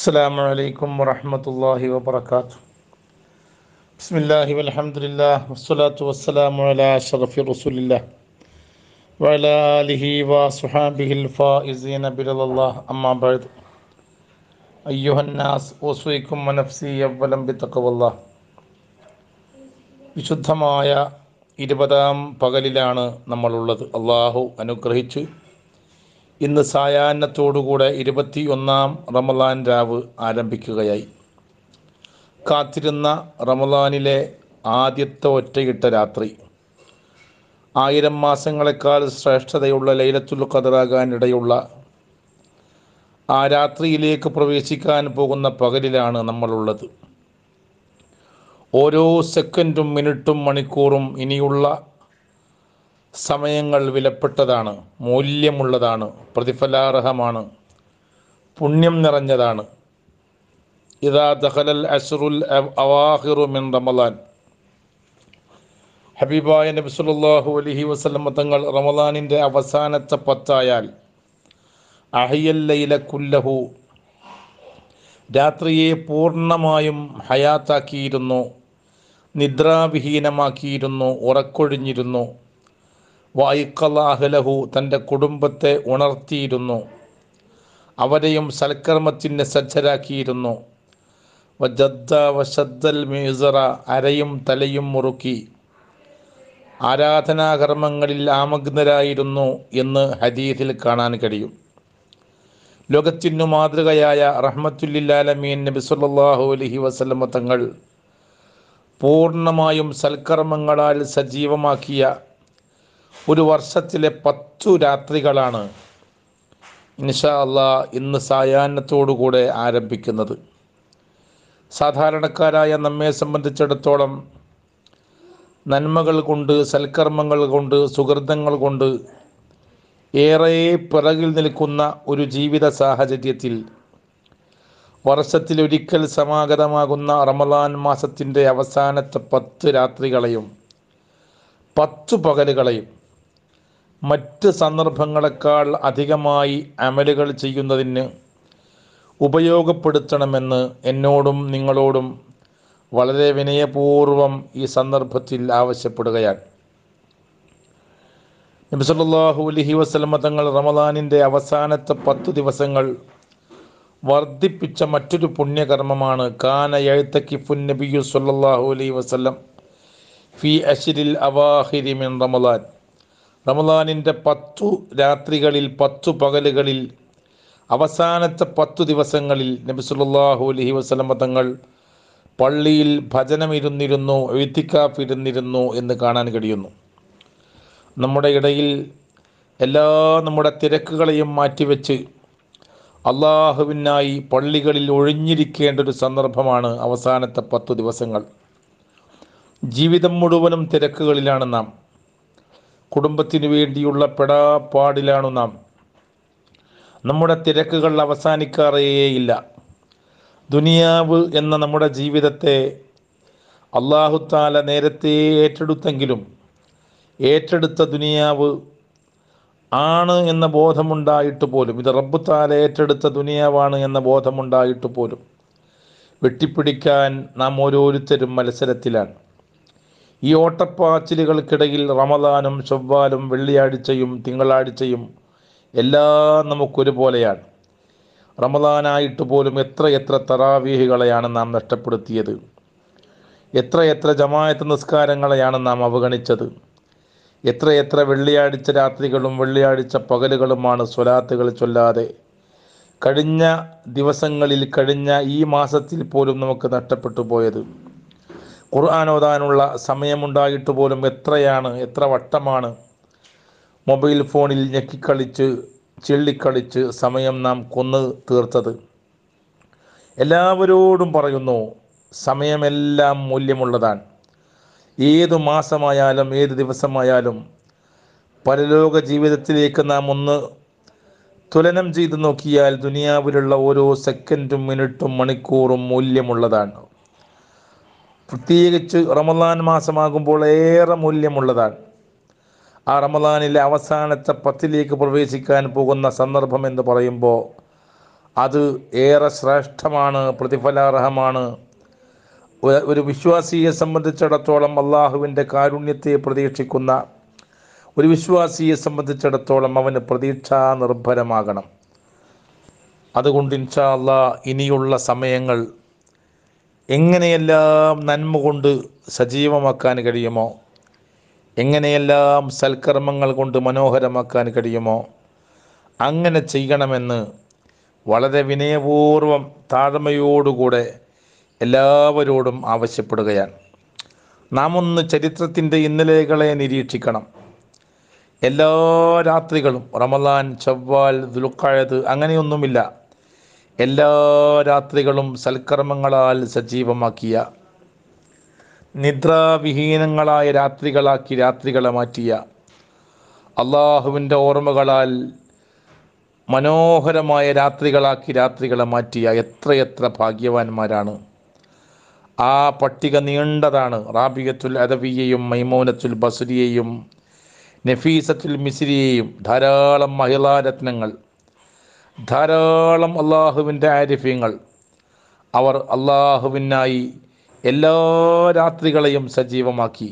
السلام عليكم ورحمة الله وبركاته بسم الله والحمد لله والصلاة والسلام على شرف رسول الله وعلى آله وصحابه الفائزين برضا الله أما بعد أيها الناس أوصيكم ونفسي أولا بتقوى الله വിശുദ്ധമായ ഇരുപതാം പകലിലാണ് നമ്മളുള്ളത് അള്ളാഹു അനുഗ്രഹിച്ച് ഇന്ന് സായാഹ്നത്തോടുകൂടെ ഒന്നാം റമദാൻ രാവ് ആരംഭിക്കുകയായി കാത്തിരുന്ന റമളാനിലെ ആദ്യത്തെ ഒറ്റയിട്ട രാത്രി ആയിരം മാസങ്ങളെക്കാൾ ശ്രേഷ്ഠതയുള്ള ലൈലത്തുൽ ഖദറാകാൻ ഇടയുള്ള ആ രാത്രിയിലേക്ക് പ്രവേശിക്കാൻ പോകുന്ന പകലിലാണ് നമ്മളുള്ളത് ഓരോ സെക്കൻഡും മിനിറ്റും മണിക്കൂറും ഇനിയുള്ള സമയങ്ങൾ വിലപ്പെട്ടതാണ് മൂല്യമുള്ളതാണ് പ്രതിഫലാർഹമാണ് പുണ്യം നിറഞ്ഞതാണ് ഇതാ ദഹലൽ അഷറുൽ അവാഹിറു മിൻ റമലാൻ ഹബീബായ നബി സല്ലല്ലാഹു അലൈഹി വസല്ലം തങ്ങൾ റമദാനിൻ്റെ അവസാനത്തെ പത്തായാൽ അഹിയല്ലയില കുല്ലഹു രാത്രിയെ പൂർണ്ണമായും ഹയാത്താക്കിയിരുന്നു നിദ്രാവിഹീനമാക്കിയിരുന്നു ഉറക്കൊഴിഞ്ഞിരുന്നു വായിക്കലാഹലഹു തൻ്റെ കുടുംബത്തെ ഉണർത്തിയിരുന്നു അവരെയും സൽക്കർമ്മത്തിന് സജ്ജരാക്കിയിരുന്നു വജദ്ദ വശദ്ദൽ മീസറ അരയും തലയും മുറുക്കി ആരാധനാകർമ്മങ്ങളിൽ ആമഗ്നരായിരുന്നു എന്ന് ഹദീസിൽ കാണാൻ കഴിയും ലോകത്തിനു മാതൃകയായ റഹ്മത്തുല്ലാലമീൻ നബി സല്ലല്ലാഹു അലഹി വസല്ലമ തങ്ങൾ പൂർണ്ണമായും സൽക്കർമ്മങ്ങളാൽ സജീവമാക്കിയ ഒരു വർഷത്തിലെ പത്തു രാത്രികളാണ് ഇൻഷാ അള്ളാ ഇന്ന് സായാഹ്നത്തോടുകൂടെ ആരംഭിക്കുന്നത് സാധാരണക്കാരായ നമ്മെ സംബന്ധിച്ചിടത്തോളം നന്മകൾ കൊണ്ട് സൽക്കർമ്മങ്ങൾ കൊണ്ട് സുഹൃതങ്ങൾ കൊണ്ട് ഏറെ പിറകിൽ നിൽക്കുന്ന ഒരു ജീവിത സാഹചര്യത്തിൽ വർഷത്തിലൊരിക്കൽ സമാഗതമാകുന്ന റമലാൻ മാസത്തിൻ്റെ അവസാനത്തെ പത്ത് രാത്രികളെയും പത്തു പകലുകളെയും മറ്റ് സന്ദർഭങ്ങളെക്കാൾ അധികമായി അമലുകൾ ചെയ്യുന്നതിന് ഉപയോഗപ്പെടുത്തണമെന്ന് എന്നോടും നിങ്ങളോടും വളരെ വിനയപൂർവം ഈ സന്ദർഭത്തിൽ ആവശ്യപ്പെടുകയാണ് നബിസല്ലാഹു അലഹി വസ്ലമ തങ്ങൾ റമദാനിൻ്റെ അവസാനത്തെ പത്തു ദിവസങ്ങൾ വർദ്ധിപ്പിച്ച മറ്റൊരു പുണ്യകർമ്മമാണ് കാന എഴുത്തക്കിഫുൻ നബിയു സല്ലാഹു അലൈഹി വസ്ലം ഫി അഷിരിൽ അവാഹിരി മിൻ റമദാൻ റമദാനിൻ്റെ പത്തു രാത്രികളിൽ പത്തു പകലുകളിൽ അവസാനത്തെ പത്തു ദിവസങ്ങളിൽ നബി സല്ലല്ലാഹു അലഹി വസ്ലമ തങ്ങൾ പള്ളിയിൽ ഭജനം ഇരുന്നിരുന്നു എഴുത്തിക്കാപ്പ് ഇരുന്നിരുന്നു എന്ന് കാണാൻ കഴിയുന്നു നമ്മുടെ ഇടയിൽ എല്ലാ നമ്മുടെ തിരക്കുകളെയും മാറ്റിവെച്ച് അള്ളാഹുവിനായി പള്ളികളിൽ ഒഴിഞ്ഞിരിക്കേണ്ട ഒരു സന്ദർഭമാണ് അവസാനത്തെ പത്തു ദിവസങ്ങൾ ജീവിതം മുഴുവനും തിരക്കുകളിലാണ് നാം കുടുംബത്തിന് വേണ്ടിയുള്ള പെടാപ്പാടിലാണു നാം നമ്മുടെ തിരക്കുകൾ അവസാനിക്കാറേയില്ല ദുനിയാവ് എന്ന നമ്മുടെ ജീവിതത്തെ അള്ളാഹുത്താല നേരത്തെ ഏറ്റെടുത്തെങ്കിലും ഏറ്റെടുത്ത ദുനിയാവ് ആണ് എന്ന ബോധമുണ്ടായിട്ട് പോലും ഇത് റബ്ബുത്താല ഏറ്റെടുത്ത ദുനിയാവാണ് എന്ന ബോധമുണ്ടായിട്ട് പോലും വെട്ടിപ്പിടിക്കാൻ നാം ഓരോരുത്തരും മത്സരത്തിലാണ് ഈ ഓട്ടപ്പാച്ചിലുകൾക്കിടയിൽ റമദാനും ചൊവ്വാലും വെള്ളിയാഴ്ചയും തിങ്കളാഴ്ചയും എല്ലാം നമുക്കൊരുപോലെയാണ് റമദാനായിട്ട് പോലും എത്ര എത്ര തറാവീഹികളെയാണ് നാം നഷ്ടപ്പെടുത്തിയത് എത്ര എത്ര ജമായത്ത് നിസ്കാരങ്ങളെയാണ് നാം അവഗണിച്ചത് എത്ര എത്ര വെള്ളിയാഴ്ച രാത്രികളും വെള്ളിയാഴ്ച പകലുകളുമാണ് സ്വലാത്തുകൾ ചൊല്ലാതെ കഴിഞ്ഞ ദിവസങ്ങളിൽ കഴിഞ്ഞ ഈ മാസത്തിൽ പോലും നമുക്ക് നഷ്ടപ്പെട്ടു പോയത് ഖുർആൻ ഓതാനുള്ള സമയമുണ്ടായിട്ട് പോലും എത്രയാണ് എത്ര വട്ടമാണ് മൊബൈൽ ഫോണിൽ ഞെക്കിക്കളിച്ച് ചെള്ളിക്കളിച്ച് സമയം നാം കൊന്നു തീർത്തത് എല്ലാവരോടും പറയുന്നു സമയമെല്ലാം മൂല്യമുള്ളതാണ് ഏത് മാസമായാലും ഏത് ദിവസമായാലും പരലോക ജീവിതത്തിലേക്ക് നാം ഒന്ന് തുലനം ചെയ്ത് നോക്കിയാൽ ദുനിയാവിലുള്ള ഓരോ സെക്കൻഡും മിനിറ്റും മണിക്കൂറും മൂല്യമുള്ളതാണ് പ്രത്യേകിച്ച് റമദാൻ മാസമാകുമ്പോൾ ഏറെ മൂല്യമുള്ളതാണ് ആ റമദാനിലെ അവസാനത്തെ പത്തിലേക്ക് പ്രവേശിക്കാൻ പോകുന്ന സന്ദർഭം എന്ന് പറയുമ്പോൾ അത് ഏറെ ശ്രേഷ്ഠമാണ് പ്രതിഫലാർഹമാണ് ഒരു വിശ്വാസിയെ സംബന്ധിച്ചിടത്തോളം അള്ളാഹുവിൻ്റെ കാരുണ്യത്തെ പ്രതീക്ഷിക്കുന്ന ഒരു വിശ്വാസിയെ സംബന്ധിച്ചിടത്തോളം അവന് പ്രതീക്ഷാ നിർഭരമാകണം അതുകൊണ്ട് ഇൻഷാ അള്ളാഹ് ഇനിയുള്ള സമയങ്ങൾ എങ്ങനെയെല്ലാം നന്മ കൊണ്ട് സജീവമാക്കാൻ കഴിയുമോ എങ്ങനെയെല്ലാം സൽക്കർമ്മങ്ങൾ കൊണ്ട് മനോഹരമാക്കാൻ കഴിയുമോ അങ്ങനെ ചെയ്യണമെന്ന് വളരെ വിനയപൂർവം താഴ്മയോടുകൂടെ എല്ലാവരോടും ആവശ്യപ്പെടുകയാണ് നാം ഒന്ന് ചരിത്രത്തിൻ്റെ ഇന്നലകളെ നിരീക്ഷിക്കണം എല്ലാ രാത്രികളും റമദാൻ ചവ്വാൽ ദുൽഖായത് അങ്ങനെയൊന്നുമില്ല എല്ലാ രാത്രികളും സൽക്കർമ്മങ്ങളാൽ സജീവമാക്കിയ നിദ്രാവിഹീനങ്ങളായ രാത്രികളാക്കി രാത്രികളെ മാറ്റിയ അള്ളാഹുവിൻ്റെ ഓർമ്മകളാൽ മനോഹരമായ രാത്രികളാക്കി രാത്രികളെ മാറ്റിയ എത്രയെത്ര ഭാഗ്യവാന്മാരാണ് ആ പട്ടിക നീണ്ടതാണ് റാബിയത്തുൽ അദവിയെയും മൈമോനത്തുൽ ബസുരിയെയും നഫീസത്തുൽ മിസിരിയെയും ധാരാളം മഹിളാരത്നങ്ങൾ ധാരാളം അള്ളാഹുവിൻ്റെ ആരിഫ്യങ്ങൾ അവർ അള്ളാഹുവിനായി എല്ലാ രാത്രികളെയും സജീവമാക്കി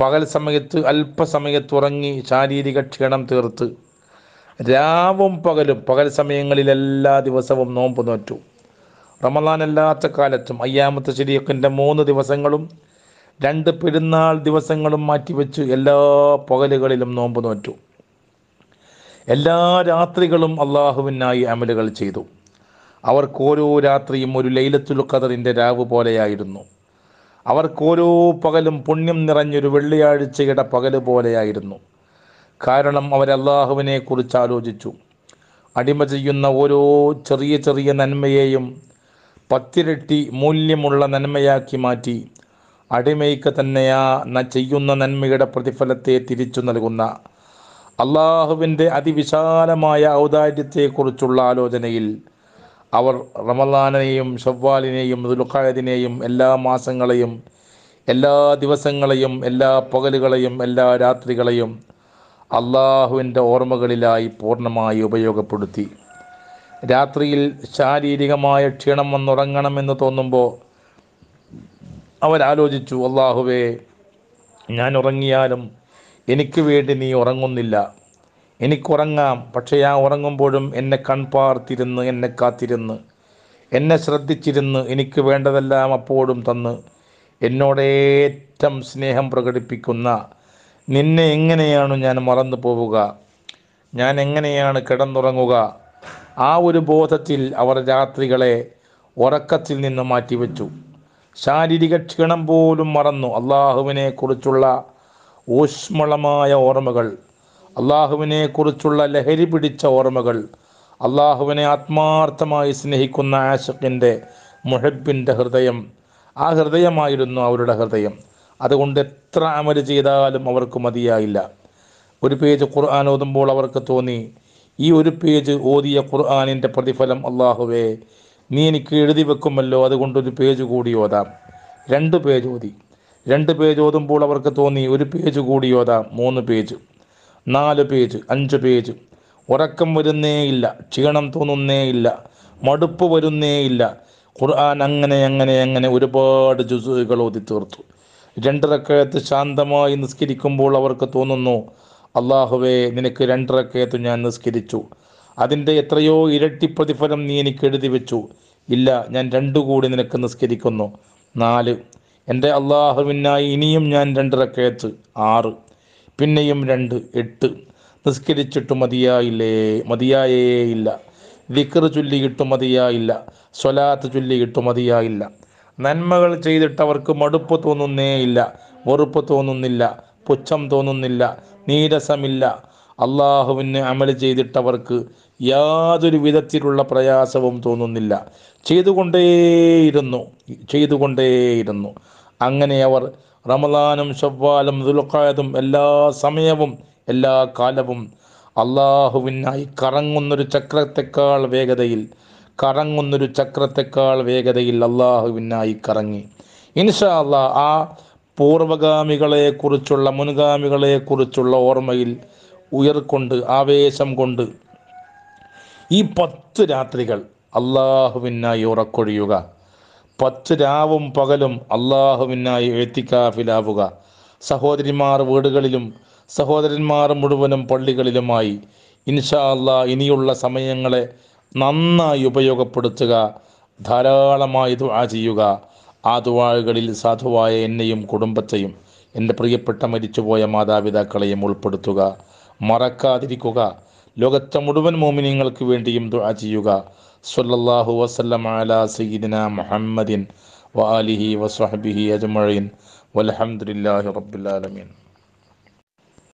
പകൽ സമയത്ത് അല്പസമയത്ത് ഉറങ്ങി ശാരീരിക ക്ഷീണം തീർത്ത് രാവും പകലും പകൽ സമയങ്ങളിൽ എല്ലാ ദിവസവും നോമ്പ് നോറ്റു റമലാൻ അല്ലാത്ത കാലത്തും അയ്യാമത്തെ ശരീഖിൻ്റെ മൂന്ന് ദിവസങ്ങളും രണ്ട് പെരുന്നാൾ ദിവസങ്ങളും മാറ്റിവെച്ച് എല്ലാ പകലുകളിലും നോമ്പ് നോറ്റു എല്ലാ രാത്രികളും അള്ളാഹുവിനായി അമലുകൾ ചെയ്തു അവർക്ക് ഓരോ രാത്രിയും ഒരു ലൈലത്തുൽ ഖദറിൻ്റെ രാവ് പോലെയായിരുന്നു അവർക്കോരോ ഓരോ പകലും പുണ്യം നിറഞ്ഞൊരു വെള്ളിയാഴ്ചയുടെ പകല് പോലെയായിരുന്നു കാരണം അവർ അള്ളാഹുവിനെ കുറിച്ച് ആലോചിച്ചു അടിമ ചെയ്യുന്ന ഓരോ ചെറിയ ചെറിയ നന്മയെയും പത്തിരട്ടി മൂല്യമുള്ള നന്മയാക്കി മാറ്റി അടിമയ്ക്ക് തന്നെയാ ചെയ്യുന്ന നന്മയുടെ പ്രതിഫലത്തെ തിരിച്ചു നൽകുന്ന അള്ളാഹുവിൻ്റെ അതിവിശാലമായ ഔദാര്യത്തെക്കുറിച്ചുള്ള ആലോചനയിൽ അവർ റമലാനെയും ഷവ്വാലിനെയും ദുൽഖായതിനെയും എല്ലാ മാസങ്ങളെയും എല്ലാ ദിവസങ്ങളെയും എല്ലാ പകലുകളെയും എല്ലാ രാത്രികളെയും അള്ളാഹുവിൻ്റെ ഓർമ്മകളിലായി പൂർണ്ണമായി ഉപയോഗപ്പെടുത്തി രാത്രിയിൽ ശാരീരികമായ ക്ഷീണം വന്നുറങ്ങണമെന്ന് തോന്നുമ്പോൾ അവരാലോചിച്ചു അള്ളാഹുവേ ഞാൻ ഉറങ്ങിയാലും എനിക്ക് വേണ്ടി നീ ഉറങ്ങുന്നില്ല എനിക്കുറങ്ങാം പക്ഷേ ആ ഉറങ്ങുമ്പോഴും എന്നെ കൺപാർത്തിരുന്ന് എന്നെ കാത്തിരുന്ന് എന്നെ ശ്രദ്ധിച്ചിരുന്ന് എനിക്ക് വേണ്ടതെല്ലാം അപ്പോഴും തന്ന് എന്നോടേറ്റം സ്നേഹം പ്രകടിപ്പിക്കുന്ന നിന്നെ എങ്ങനെയാണ് ഞാൻ മറന്നു പോവുക ഞാൻ എങ്ങനെയാണ് കിടന്നുറങ്ങുക ആ ഒരു ബോധത്തിൽ അവർ രാത്രികളെ ഉറക്കത്തിൽ നിന്ന് മാറ്റിവെച്ചു ശാരീരിക ക്ഷീണം പോലും മറന്നു അള്ളാഹുവിനെ കുറിച്ചുള്ള ഊഷ്മളമായ ഓർമ്മകൾ അള്ളാഹുവിനെ കുറിച്ചുള്ള ലഹരി പിടിച്ച ഓർമ്മകൾ അള്ളാഹുവിനെ ആത്മാർത്ഥമായി സ്നേഹിക്കുന്ന ആശക്കിൻ്റെ മുഹബിൻ്റെ ഹൃദയം ആ ഹൃദയമായിരുന്നു അവരുടെ ഹൃദയം അതുകൊണ്ട് എത്ര അമൽ ചെയ്താലും അവർക്ക് മതിയായില്ല ഒരു പേജ് ഖുർആൻ ഓതുമ്പോൾ അവർക്ക് തോന്നി ഈ ഒരു പേജ് ഓതിയ ഖുർആാനിൻ്റെ പ്രതിഫലം അള്ളാഹുവേ നീ എനിക്ക് എഴുതി വെക്കുമല്ലോ അതുകൊണ്ട് ഒരു പേജ് കൂടി ഓതാം രണ്ട് പേജ് ഓതി രണ്ട് പേജ് ഓതുമ്പോൾ അവർക്ക് തോന്നി ഒരു പേജ് കൂടി ഓതാം മൂന്ന് പേജ് നാല് പേജ് അഞ്ച് പേജ് ഉറക്കം വരുന്നേയില്ല ക്ഷീണം തോന്നുന്നേയില്ല മടുപ്പ് വരുന്നേയില്ല ഖുർആൻ അങ്ങനെ അങ്ങനെ അങ്ങനെ ഒരുപാട് ജുസുകൾ ഓതി തീർത്തു രണ്ടിറക്കയത്ത് ശാന്തമായി നിസ്കരിക്കുമ്പോൾ അവർക്ക് തോന്നുന്നു അള്ളാഹുവേ നിനക്ക് രണ്ടിറക്കയത്ത് ഞാൻ നിസ്കരിച്ചു അതിൻ്റെ എത്രയോ ഇരട്ടി പ്രതിഫലം നീ എനിക്ക് എഴുതി വെച്ചു ഇല്ല ഞാൻ രണ്ടു കൂടി നിനക്ക് നിസ്കരിക്കുന്നു നാല് എൻ്റെ അള്ളാഹുവിനായി ഇനിയും ഞാൻ രണ്ട് ആറ് പിന്നെയും രണ്ട് എട്ട് നിസ്കരിച്ചിട്ട് മതിയായില്ലേ മതിയായേ ഇല്ല ദിക്കർ ചൊല്ലിയിട്ടും മതിയായില്ല സ്വലാത്ത് ചൊല്ലിയിട്ട് മതിയായില്ല നന്മകൾ ചെയ്തിട്ട് അവർക്ക് മടുപ്പ് തോന്നുന്നേയില്ല വെറുപ്പ് തോന്നുന്നില്ല പുച്ഛം തോന്നുന്നില്ല നീരസമില്ല അള്ളാഹുവിന് അമൽ ചെയ്തിട്ടവർക്ക് യാതൊരു വിധത്തിലുള്ള പ്രയാസവും തോന്നുന്നില്ല ചെയ്തുകൊണ്ടേയിരുന്നു ചെയ്തുകൊണ്ടേയിരുന്നു അങ്ങനെ അവർ റമദാനും ഷവ്വാലും ദുൽഖാദും എല്ലാ സമയവും എല്ലാ കാലവും അള്ളാഹുവിനായി കറങ്ങുന്നൊരു ചക്രത്തെക്കാൾ വേഗതയിൽ കറങ്ങുന്നൊരു ചക്രത്തെക്കാൾ വേഗതയിൽ അള്ളാഹുവിനായി കറങ്ങി ഇൻഷാ അള്ളാ ആ പൂർവഗാമികളെ കുറിച്ചുള്ള മുൻഗാമികളെ കുറിച്ചുള്ള ഓർമ്മയിൽ ഉയർക്കൊണ്ട് ആവേശം കൊണ്ട് ഈ പത്ത് രാത്രികൾ അള്ളാഹുവിനായി ഉറക്കൊഴിയുക പച്ച രാവും പകലും അള്ളാഹുവിനായി എഴുത്തിക്കാഫിലാവുക സഹോദരിമാർ വീടുകളിലും സഹോദരന്മാർ മുഴുവനും പള്ളികളിലുമായി ഇൻഷാ അല്ലാ ഇനിയുള്ള സമയങ്ങളെ നന്നായി ഉപയോഗപ്പെടുത്തുക ധാരാളമായി ദുആ ചെയ്യുക ആ ദുആകളിൽ സാധുവായ എന്നെയും കുടുംബത്തെയും എൻ്റെ പ്രിയപ്പെട്ട മരിച്ചുപോയ മാതാപിതാക്കളെയും ഉൾപ്പെടുത്തുക മറക്കാതിരിക്കുക ലോകത്തെ മുഴുവൻ മോമിനിയങ്ങൾക്ക് വേണ്ടിയും ദുആ ചെയ്യുക സല്ലല്ലാഹു വസല്ലം അലാ സയ്യിദിന മുഹമ്മദിൻ വ ആലിഹി വസ്വഹബിഹി അജ്മഈൻ വൽഹംദുലില്ലാഹി റബ്ബിൽ ആലമീൻ